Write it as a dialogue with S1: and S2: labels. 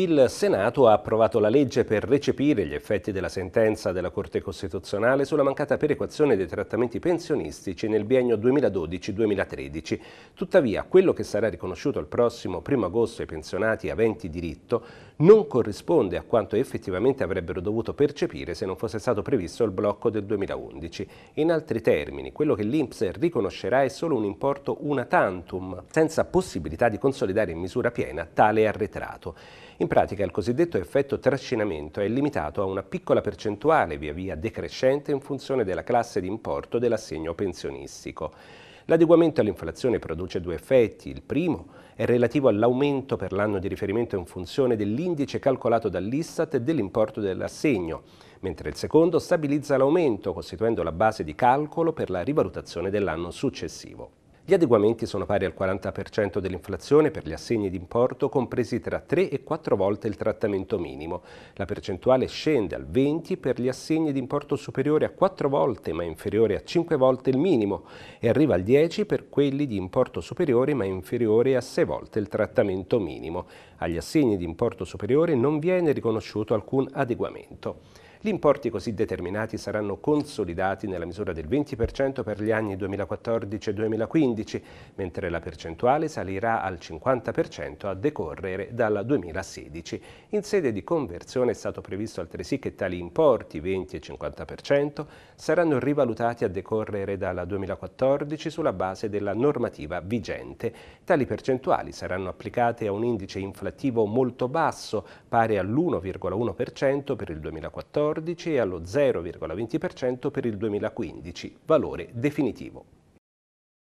S1: Il Senato ha approvato la legge per recepire gli effetti della sentenza della Corte Costituzionale sulla mancata perequazione dei trattamenti pensionistici nel biennio 2012-2013. Tuttavia, quello che sarà riconosciuto il prossimo 1 agosto ai pensionati aventi diritto non corrisponde a quanto effettivamente avrebbero dovuto percepire se non fosse stato previsto il blocco del 2011. In altri termini, quello che l'Inps riconoscerà è solo un importo una tantum, senza possibilità di consolidare in misura piena tale arretrato. In in pratica il cosiddetto effetto trascinamento è limitato a una piccola percentuale via via decrescente in funzione della classe di importo dell'assegno pensionistico. L'adeguamento all'inflazione produce due effetti. Il primo è relativo all'aumento per l'anno di riferimento in funzione dell'indice calcolato dall'Istat e dell'importo dell'assegno, mentre il secondo stabilizza l'aumento costituendo la base di calcolo per la rivalutazione dell'anno successivo. Gli adeguamenti sono pari al 40% dell'inflazione per gli assegni d'importo compresi tra 3 e 4 volte il trattamento minimo. La percentuale scende al 20% per gli assegni d'importo superiore a 4 volte ma inferiore a 5 volte il minimo e arriva al 10% per quelli di importo superiore ma inferiore a 6 volte il trattamento minimo. Agli assegni di importo superiore non viene riconosciuto alcun adeguamento. Gli importi così determinati saranno consolidati nella misura del 20% per gli anni 2014 e 2015, mentre la percentuale salirà al 50% a decorrere dal 2016. In sede di conversione è stato previsto altresì che tali importi, 20 e 50%, saranno rivalutati a decorrere dal 2014 sulla base della normativa vigente. Tali percentuali saranno applicate a un indice inflattivo molto basso, pari all'1,1% per il 2014 2014 e allo 0,20% per il 2015, valore definitivo.